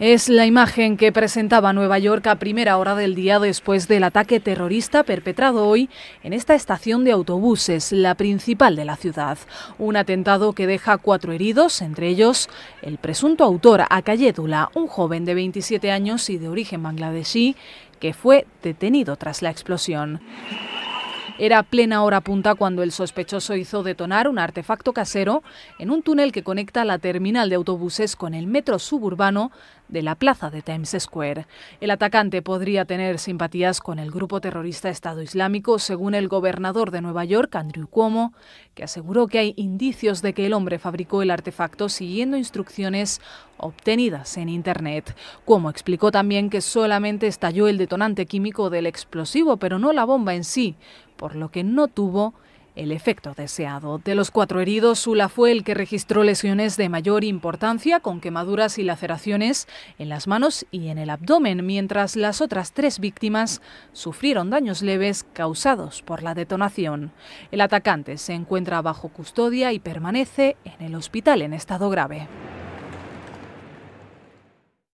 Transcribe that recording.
Es la imagen que presentaba Nueva York a primera hora del día después del ataque terrorista perpetrado hoy en esta estación de autobuses, la principal de la ciudad. Un atentado que deja cuatro heridos, entre ellos el presunto autor Akayedula, un joven de 27 años y de origen bangladesí, que fue detenido tras la explosión. Era plena hora punta cuando el sospechoso hizo detonar un artefacto casero en un túnel que conecta la terminal de autobuses con el metro suburbano de la plaza de Times Square. El atacante podría tener simpatías con el grupo terrorista Estado Islámico, según el gobernador de Nueva York, Andrew Cuomo, que aseguró que hay indicios de que el hombre fabricó el artefacto siguiendo instrucciones obtenidas en Internet. Cuomo explicó también que solamente estalló el detonante químico del explosivo, pero no la bomba en sí, por lo que no tuvo el efecto deseado. De los cuatro heridos, Sula fue el que registró lesiones de mayor importancia, con quemaduras y laceraciones en las manos y en el abdomen, mientras las otras tres víctimas sufrieron daños leves causados por la detonación. El atacante se encuentra bajo custodia y permanece en el hospital en estado grave.